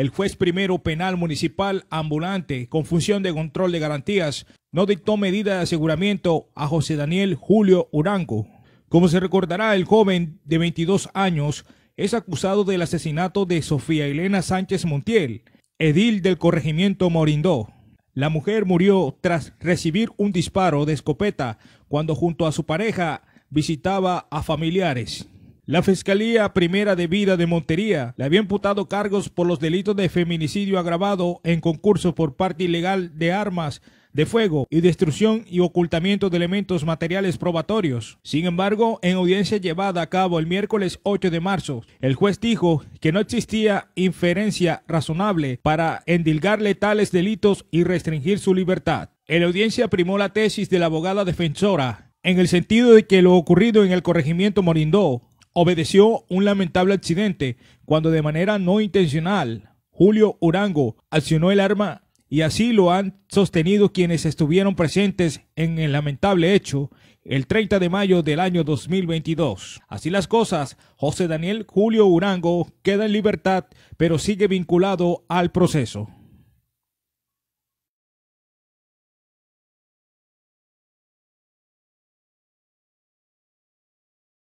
el juez primero penal municipal ambulante con función de control de garantías no dictó medida de aseguramiento a José Daniel Julio Urango. Como se recordará, el joven de 22 años es acusado del asesinato de Sofía Elena Sánchez Montiel, edil del corregimiento Morindó. La mujer murió tras recibir un disparo de escopeta cuando junto a su pareja visitaba a familiares. La Fiscalía Primera de Vida de Montería le había imputado cargos por los delitos de feminicidio agravado en concurso por parte ilegal de armas de fuego y destrucción y ocultamiento de elementos materiales probatorios. Sin embargo, en audiencia llevada a cabo el miércoles 8 de marzo, el juez dijo que no existía inferencia razonable para endilgarle tales delitos y restringir su libertad. En la audiencia primó la tesis de la abogada defensora en el sentido de que lo ocurrido en el corregimiento Morindó obedeció un lamentable accidente cuando de manera no intencional Julio Urango accionó el arma y así lo han sostenido quienes estuvieron presentes en el lamentable hecho el 30 de mayo del año 2022. Así las cosas, José Daniel Julio Urango queda en libertad pero sigue vinculado al proceso.